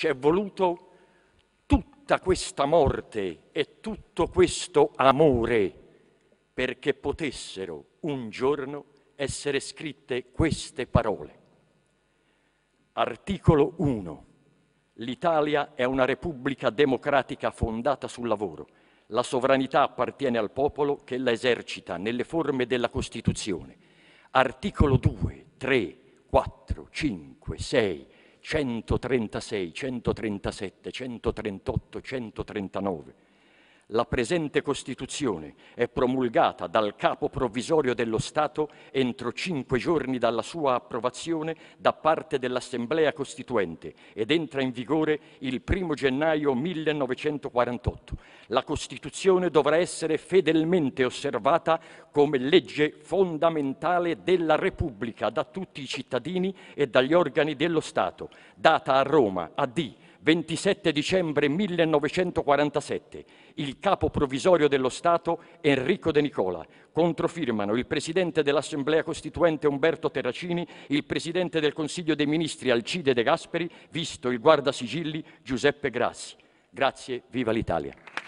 Ci è voluto tutta questa morte e tutto questo amore perché potessero un giorno essere scritte queste parole. Articolo 1. L'Italia è una repubblica democratica fondata sul lavoro. La sovranità appartiene al popolo che la esercita nelle forme della Costituzione. Articolo 2, 3, 4, 5, 6, 136, 137, 138, 139. La presente Costituzione è promulgata dal capo provvisorio dello Stato entro cinque giorni dalla sua approvazione da parte dell'Assemblea Costituente ed entra in vigore il 1 gennaio 1948. La Costituzione dovrà essere fedelmente osservata come legge fondamentale della Repubblica da tutti i cittadini e dagli organi dello Stato, data a Roma, a D, 27 dicembre 1947, il capo provvisorio dello Stato Enrico De Nicola. Controfirmano il presidente dell'Assemblea Costituente Umberto Terracini, il presidente del Consiglio dei Ministri Alcide De Gasperi, visto il guardasigilli Giuseppe Grassi. Grazie, viva l'Italia.